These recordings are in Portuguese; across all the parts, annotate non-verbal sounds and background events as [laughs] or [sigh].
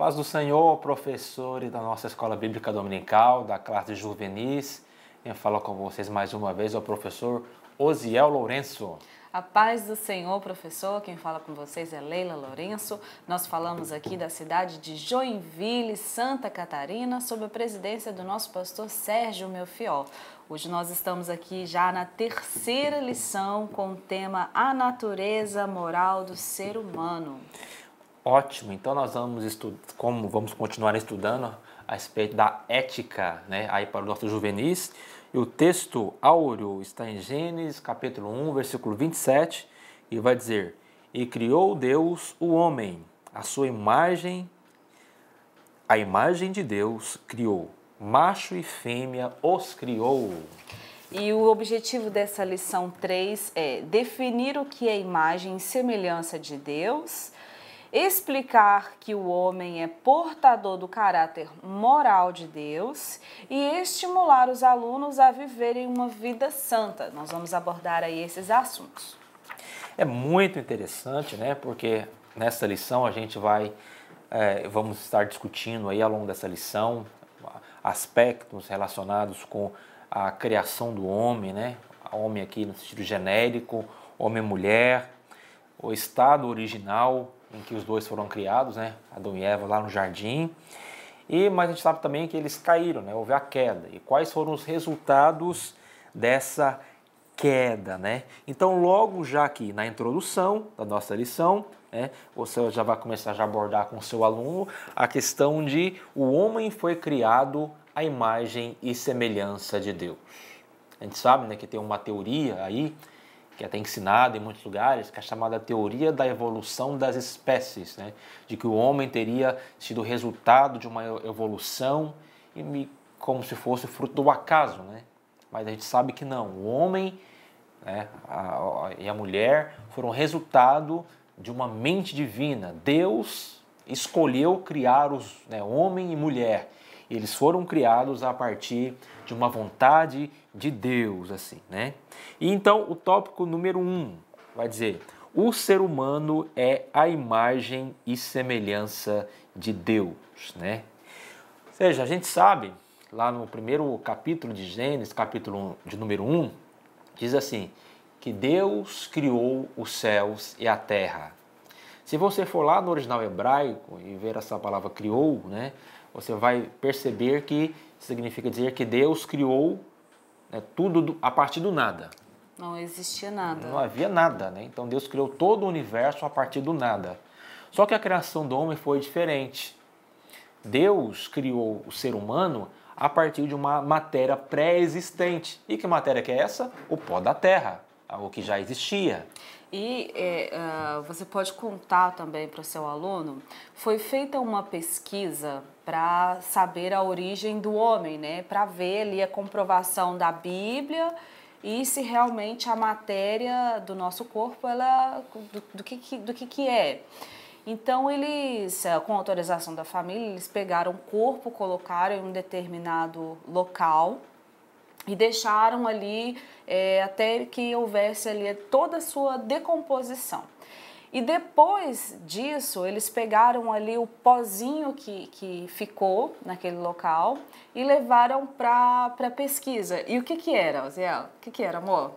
Paz do Senhor, professores da nossa Escola Bíblica Dominical, da classe juvenis. Quem fala com vocês mais uma vez é o professor Osiel Lourenço. A paz do Senhor, professor. Quem fala com vocês é Leila Lourenço. Nós falamos aqui da cidade de Joinville, Santa Catarina, sob a presidência do nosso pastor Sérgio Melfiol. Hoje nós estamos aqui já na terceira lição com o tema A Natureza Moral do Ser Humano. Ótimo, então nós vamos estudar, como vamos continuar estudando a respeito da ética, né, aí para os nossos juvenis. E o texto áureo está em Gênesis, capítulo 1, versículo 27, e vai dizer: "E criou Deus o homem, a sua imagem, a imagem de Deus criou, macho e fêmea os criou." E o objetivo dessa lição 3 é definir o que é imagem e semelhança de Deus explicar que o homem é portador do caráter moral de Deus e estimular os alunos a viverem uma vida santa. Nós vamos abordar aí esses assuntos. É muito interessante, né? Porque nessa lição a gente vai, é, vamos estar discutindo aí ao longo dessa lição aspectos relacionados com a criação do homem, né? Homem aqui no sentido genérico, homem mulher, o estado original em que os dois foram criados, né? Adão e Eva lá no jardim. E mas a gente sabe também que eles caíram, né? Houve a queda. E quais foram os resultados dessa queda, né? Então logo já aqui na introdução da nossa lição, né, você já vai começar já a abordar com o seu aluno a questão de o homem foi criado à imagem e semelhança de Deus. A gente sabe, né, que tem uma teoria aí que é até ensinada em muitos lugares, que é a chamada teoria da evolução das espécies, né? de que o homem teria sido resultado de uma evolução e como se fosse fruto do acaso, né? mas a gente sabe que não. O homem né, a, a, e a mulher foram resultado de uma mente divina. Deus escolheu criar os né, homem e mulher eles foram criados a partir de uma vontade de Deus, assim, né? E então o tópico número um vai dizer: o ser humano é a imagem e semelhança de Deus, né? Ou seja, a gente sabe lá no primeiro capítulo de Gênesis, capítulo de número 1, diz assim: que Deus criou os céus e a terra. Se você for lá no original hebraico e ver essa palavra criou, né, você vai perceber que significa dizer que Deus criou né, tudo a partir do nada. Não existia nada. Não havia nada, né? Então Deus criou todo o universo a partir do nada. Só que a criação do homem foi diferente. Deus criou o ser humano a partir de uma matéria pré-existente. E que matéria que é essa? O pó da terra, algo que já existia. E é, uh, você pode contar também para o seu aluno, foi feita uma pesquisa para saber a origem do homem, né? Para ver ali a comprovação da Bíblia e se realmente a matéria do nosso corpo ela do, do que, do que, que é. Então eles, ah, com autorização da família, eles pegaram o corpo, colocaram em um determinado local e deixaram ali é, até que houvesse ali toda a sua decomposição. E depois disso, eles pegaram ali o pozinho que, que ficou naquele local e levaram para pesquisa. E o que que era, Oziel? O que que era, amor?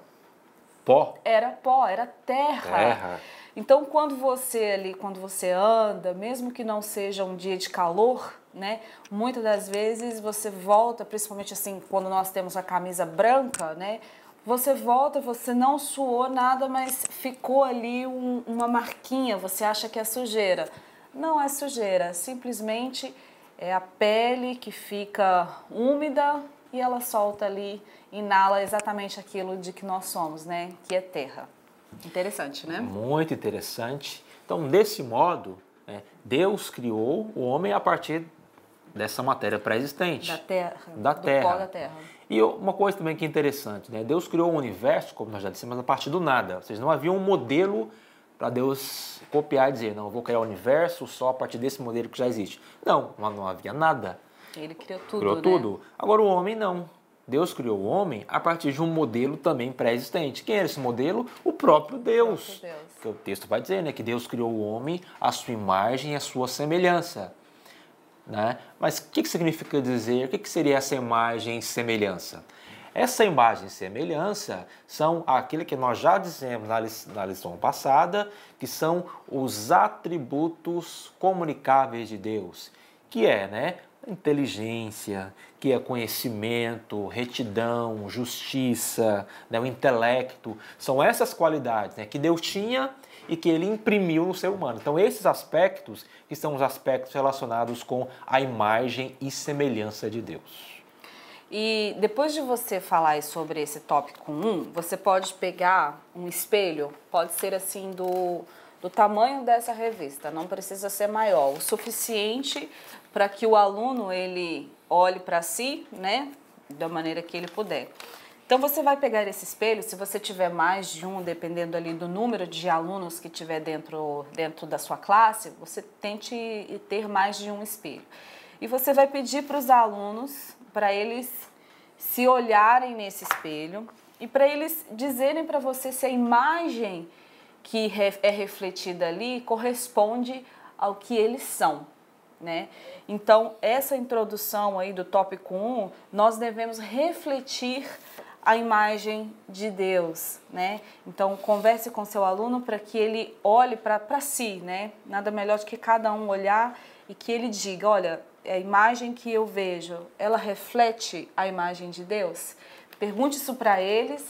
Pó? Era pó, era terra. Terra. Então, quando você ali, quando você anda, mesmo que não seja um dia de calor, né? Muitas das vezes você volta, principalmente assim, quando nós temos a camisa branca, né? Você volta, você não suou nada, mas ficou ali um, uma marquinha, você acha que é sujeira. Não é sujeira, simplesmente é a pele que fica úmida e ela solta ali, inala exatamente aquilo de que nós somos, né? Que é terra. Interessante, né? Muito interessante. Então, desse modo, né, Deus criou o homem a partir dessa matéria pré-existente. Da terra. Da terra. da terra. E uma coisa também que é interessante, né? Deus criou o universo, como nós já dissemos, a partir do nada. Ou seja, não havia um modelo para Deus copiar e dizer, não, eu vou criar o universo só a partir desse modelo que já existe. Não, não havia nada. Ele criou tudo. Criou né? tudo. Agora o homem não. Deus criou o homem a partir de um modelo também pré-existente. Quem era esse modelo? O próprio Deus. O próprio Deus. Que o texto vai dizer, né? Que Deus criou o homem à sua imagem e à sua semelhança. Né? Mas o que, que significa dizer? O que, que seria essa imagem semelhança? Essa imagem semelhança são aquilo que nós já dissemos na, lição, na lição passada, que são os atributos comunicáveis de Deus, que é né, inteligência, que é conhecimento, retidão, justiça, né, o intelecto. São essas qualidades né, que Deus tinha e que ele imprimiu no ser humano. Então, esses aspectos que são os aspectos relacionados com a imagem e semelhança de Deus. E depois de você falar sobre esse tópico 1, um, você pode pegar um espelho, pode ser assim do, do tamanho dessa revista, não precisa ser maior, o suficiente para que o aluno ele olhe para si, né, da maneira que ele puder. Então você vai pegar esse espelho, se você tiver mais de um, dependendo ali do número de alunos que tiver dentro, dentro da sua classe, você tente ter mais de um espelho. E você vai pedir para os alunos, para eles se olharem nesse espelho e para eles dizerem para você se a imagem que é refletida ali corresponde ao que eles são. Né? Então, essa introdução aí do tópico 1, nós devemos refletir a imagem de Deus, né? Então converse com seu aluno para que ele olhe para si, né? Nada melhor do que cada um olhar e que ele diga, olha, a imagem que eu vejo, ela reflete a imagem de Deus? Pergunte isso para eles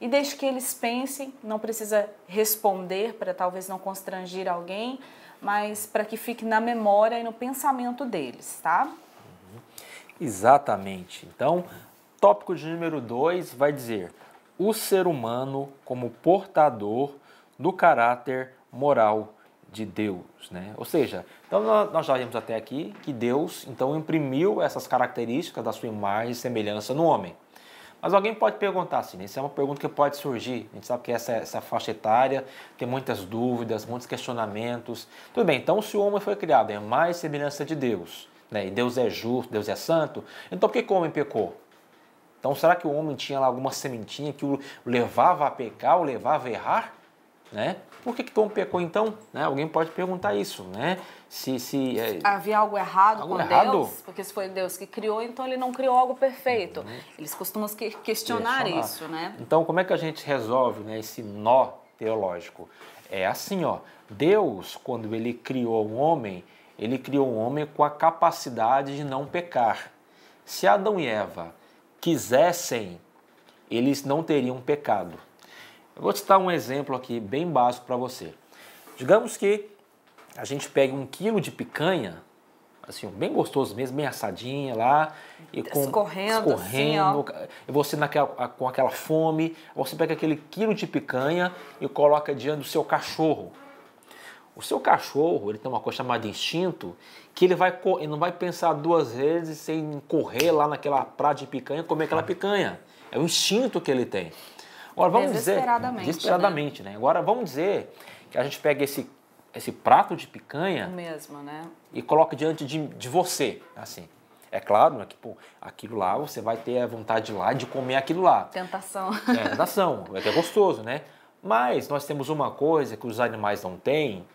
e deixe que eles pensem, não precisa responder para talvez não constrangir alguém, mas para que fique na memória e no pensamento deles, tá? Uhum. Exatamente. Então, tópico de número 2 vai dizer o ser humano como portador do caráter moral de Deus, né? Ou seja, então nós já vimos até aqui que Deus então imprimiu essas características da sua imagem e semelhança no homem. Mas alguém pode perguntar assim, né? isso é uma pergunta que pode surgir. A gente sabe que essa, essa faixa etária tem muitas dúvidas, muitos questionamentos. Tudo bem, então se o homem foi criado em mais semelhança de Deus, né? e Deus é justo, Deus é santo, então por que o homem pecou? Então, será que o homem tinha lá alguma sementinha que o levava a pecar, o levava a errar? Né? Por que, que Tom pecou então? Né? Alguém pode perguntar isso, né? Se, se é... havia algo errado algo com errado? Deus, porque se foi Deus que criou, então ele não criou algo perfeito. Uhum. Eles costumam que questionar, isso, né? Então como é que a gente resolve, né, esse nó teológico? É assim, ó. Deus, quando ele criou o um homem, ele criou o um homem com a capacidade de não pecar. Se Adão e Eva quisessem, eles não teriam pecado. Eu vou citar um exemplo aqui bem básico para você. Digamos que a gente pegue um quilo de picanha, assim, bem gostoso mesmo, bem assadinha lá, e com, escorrendo, assim, escorrendo assim, ó. você naquela, com aquela fome, você pega aquele quilo de picanha e coloca diante do seu cachorro. O seu cachorro, ele tem uma coisa chamada instinto, que ele, vai, ele não vai pensar duas vezes sem correr lá naquela praia de picanha e comer aquela picanha. É o instinto que ele tem. Agora vamos desesperadamente, dizer, desesperadamente, né? né? Agora vamos dizer que a gente pega esse esse prato de picanha mesmo, né? E coloca diante de, de você, assim. É claro, né, que, pô, aquilo lá você vai ter a vontade lá de comer aquilo lá. Tentação. É, tentação, é que é gostoso, né? Mas nós temos uma coisa que os animais não têm,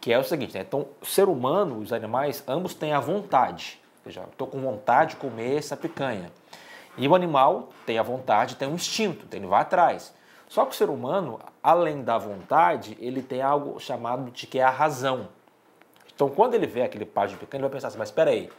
que é o seguinte, né? então o ser humano, os animais, ambos têm a vontade, ou seja, estou com vontade de comer essa picanha. E o animal tem a vontade, tem um instinto, ele vai atrás. Só que o ser humano, além da vontade, ele tem algo chamado de que é a razão. Então, quando ele vê aquele prato de picanha, ele vai pensar assim, mas espera aí,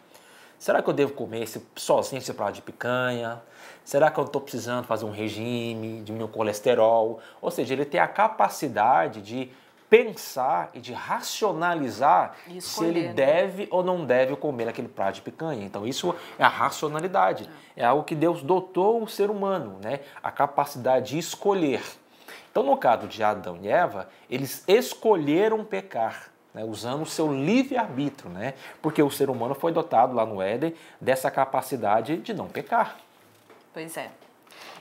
será que eu devo comer esse, sozinho esse prato de picanha? Será que eu estou precisando fazer um regime, diminuir o colesterol? Ou seja, ele tem a capacidade de pensar e de racionalizar se ele né? deve ou não deve comer aquele prato de picanha. Então isso é a racionalidade, é. é algo que Deus dotou o ser humano, né? A capacidade de escolher. Então no caso de Adão e Eva, eles escolheram pecar. Né, usando o seu livre-arbítrio, né? porque o ser humano foi dotado lá no Éden dessa capacidade de não pecar. Pois é.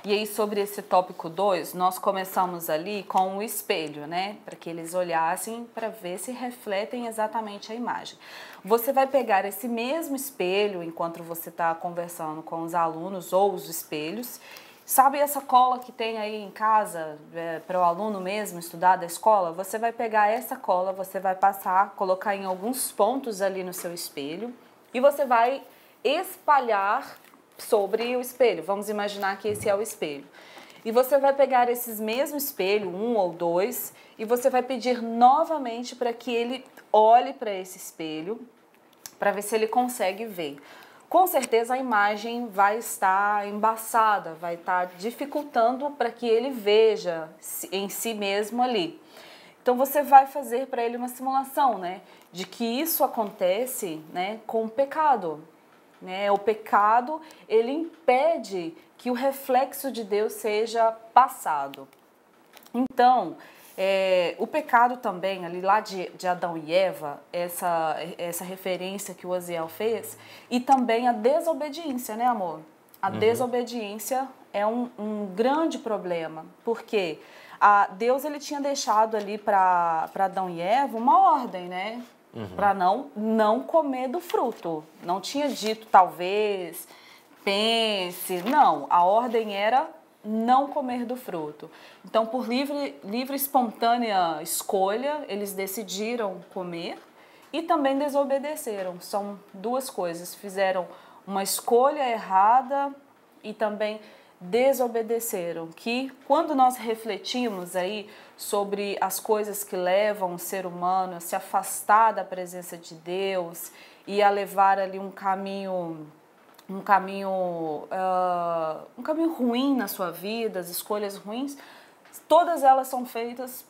E aí, sobre esse tópico 2, nós começamos ali com o espelho, né? Para que eles olhassem para ver se refletem exatamente a imagem. Você vai pegar esse mesmo espelho enquanto você está conversando com os alunos ou os espelhos. Sabe essa cola que tem aí em casa é, para o aluno mesmo estudar da escola? Você vai pegar essa cola, você vai passar, colocar em alguns pontos ali no seu espelho e você vai espalhar sobre o espelho. Vamos imaginar que esse é o espelho. E você vai pegar esses mesmos espelho, um ou dois, e você vai pedir novamente para que ele olhe para esse espelho, para ver se ele consegue ver. Com certeza a imagem vai estar embaçada, vai estar dificultando para que ele veja em si mesmo ali. Então você vai fazer para ele uma simulação, né, de que isso acontece, né, com o pecado. Né? O pecado, ele impede que o reflexo de Deus seja passado. Então, é, o pecado também, ali lá de, de Adão e Eva, essa, essa referência que o Aziel fez, e também a desobediência, né, amor? A uhum. desobediência é um, um grande problema, porque a Deus ele tinha deixado ali para Adão e Eva uma ordem, né? Uhum. Para não, não comer do fruto. Não tinha dito talvez, pense. Não, a ordem era não comer do fruto. Então, por livre, livre espontânea escolha, eles decidiram comer e também desobedeceram. São duas coisas. Fizeram uma escolha errada e também desobedeceram. Que quando nós refletimos aí sobre as coisas que levam o ser humano a se afastar da presença de Deus e a levar ali um caminho um caminho uh, um caminho ruim na sua vida, as escolhas ruins, todas elas são feitas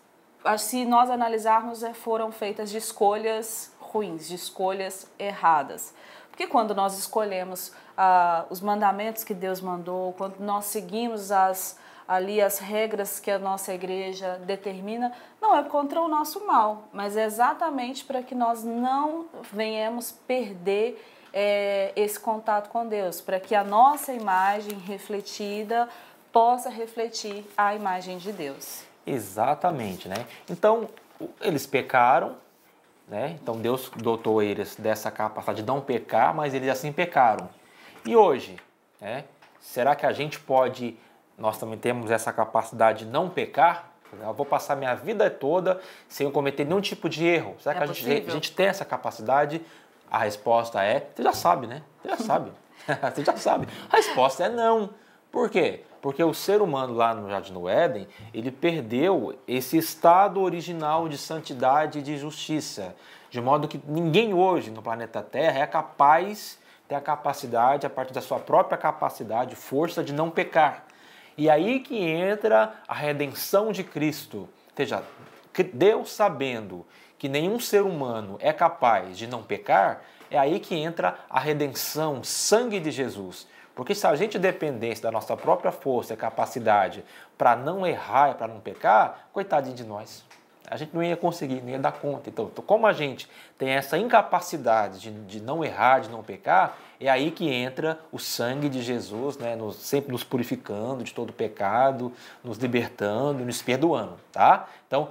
se nós analisarmos é, foram feitas de escolhas ruins, de escolhas erradas que quando nós escolhemos ah, os mandamentos que Deus mandou, quando nós seguimos as, ali as regras que a nossa igreja determina, não é contra o nosso mal, mas é exatamente para que nós não venhamos perder é, esse contato com Deus, para que a nossa imagem refletida possa refletir a imagem de Deus. Exatamente, né? Então, eles pecaram, né? Então Deus dotou eles dessa capacidade de não pecar, mas eles assim pecaram. E hoje, né? será que a gente pode, nós também temos essa capacidade de não pecar? Eu vou passar minha vida toda sem eu cometer nenhum tipo de erro. Será é que a gente, a gente tem essa capacidade? A resposta é, você já sabe, né? Você já sabe. [laughs] você já sabe. A resposta é não. Por quê? Porque o ser humano lá no Jardim do Éden, ele perdeu esse estado original de santidade e de justiça, de modo que ninguém hoje no planeta Terra é capaz tem a capacidade, a partir da sua própria capacidade, força de não pecar. E aí que entra a redenção de Cristo. Ou seja, Deus sabendo que nenhum ser humano é capaz de não pecar, é aí que entra a redenção, sangue de Jesus. Porque se a gente dependesse da nossa própria força e capacidade para não errar e para não pecar, coitadinho de nós. A gente não ia conseguir, nem ia dar conta. Então, como a gente tem essa incapacidade de, de não errar, de não pecar, é aí que entra o sangue de Jesus, né? Nos, sempre nos purificando de todo pecado, nos libertando, nos perdoando, tá? Então,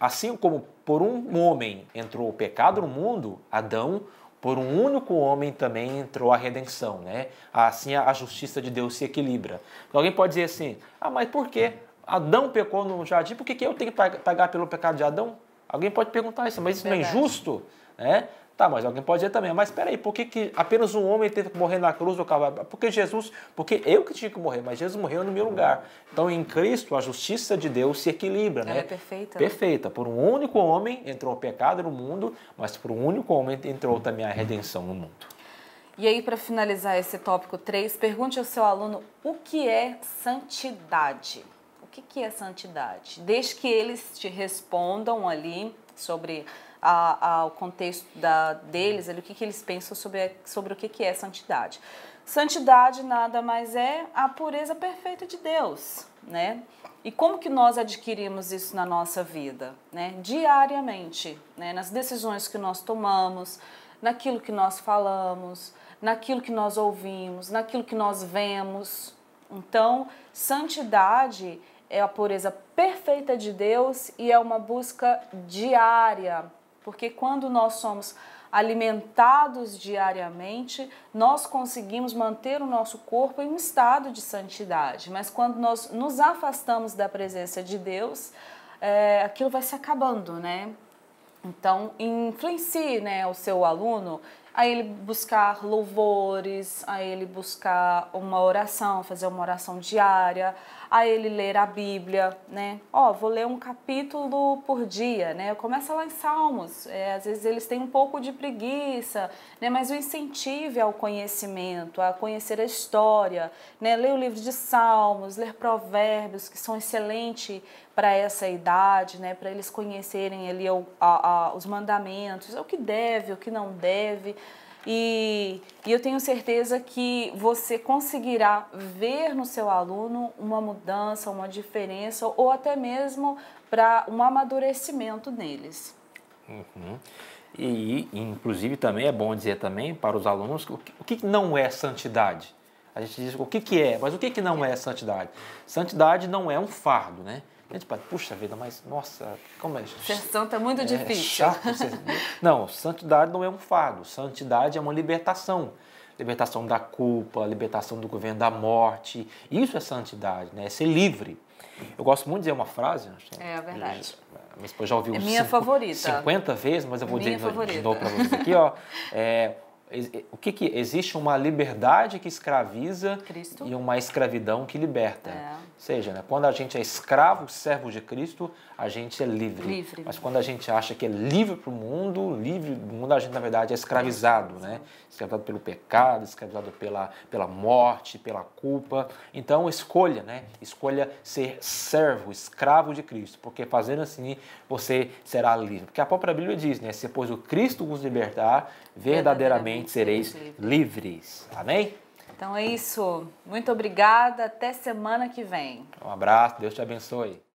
assim como por um homem entrou o pecado no mundo, Adão, por um único homem também entrou a redenção, né? Assim a justiça de Deus se equilibra. Alguém pode dizer assim: ah, mas por que Adão pecou no jardim, por que, que eu tenho que pagar pelo pecado de Adão? Alguém pode perguntar isso, mas isso não é injusto? Né? Tá, mas alguém pode dizer também, mas peraí, por que, que apenas um homem teve que morrer na cruz do Calvário? Porque Jesus, porque eu que tinha que morrer, mas Jesus morreu no meu lugar. Então, em Cristo, a justiça de Deus se equilibra, né? Ela né? é perfeita. Né? Perfeita. Por um único homem entrou o pecado no mundo, mas por um único homem entrou também a redenção no mundo. E aí, para finalizar esse tópico 3, pergunte ao seu aluno o que é santidade. O que, que é santidade? Desde que eles te respondam ali sobre a, ao contexto da, deles, ali, o que, que eles pensam sobre, sobre o que, que é santidade. Santidade nada mais é a pureza perfeita de Deus, né? E como que nós adquirimos isso na nossa vida, né? Diariamente, né? Nas decisões que nós tomamos, naquilo que nós falamos, naquilo que nós ouvimos, naquilo que nós vemos. Então, santidade é a pureza perfeita de Deus e é uma busca diária porque quando nós somos alimentados diariamente, nós conseguimos manter o nosso corpo em um estado de santidade. Mas quando nós nos afastamos da presença de Deus, é, aquilo vai se acabando, né? Então, influencie né, o seu aluno a ele buscar louvores, a ele buscar uma oração, fazer uma oração diária, a ele ler a Bíblia, né? Ó, oh, vou ler um capítulo por dia, né? Começa lá em Salmos. É, às vezes eles têm um pouco de preguiça, né? Mas o incentivo ao é conhecimento, a conhecer a história, né? Ler o livro de Salmos, ler Provérbios, que são excelente para essa idade, né, para eles conhecerem ali o, a, a, os mandamentos, o que deve, o que não deve. E, e, eu tenho certeza que você conseguirá ver no seu aluno uma mudança, uma diferença ou até mesmo para um amadurecimento neles. Uhum. E, inclusive, também é bom dizer também para os alunos o que, o que não é santidade. A gente diz o que, que é, mas o que, que não é santidade? Santidade não é um fardo, né? A é gente pode puxa vida, mas nossa, como é? Ser santo é muito é, difícil. chato [laughs] Não, santidade não é um fardo. Santidade é uma libertação. Libertação da culpa, libertação do governo da morte. Isso é santidade, né? É ser livre. Eu gosto muito de dizer uma frase. É, é verdade. Minha esposa já ouviu é minha cinco, favorita. 50 vezes, mas eu vou minha dizer favorita. de novo para vocês aqui. Ó, [laughs] é, eh, o que, que existe uma liberdade que escraviza Cristo. e uma escravidão que liberta. É. Ou seja, né, quando a gente é escravo, servo de Cristo, a gente é livre. livre. Mas quando a gente acha que é livre para o mundo, livre do mundo, a gente na verdade é escravizado, né? Escravizado pelo pecado, escravizado pela, pela morte, pela culpa. Então escolha, né? Escolha ser servo, escravo de Cristo, porque fazendo assim você será livre. Porque a própria Bíblia diz, né? Se pois o Cristo vos libertar, verdadeiramente certamente sereis livres. Amém? Então é isso. Muito obrigada. Até semana que vem. Um abraço. Deus te abençoe.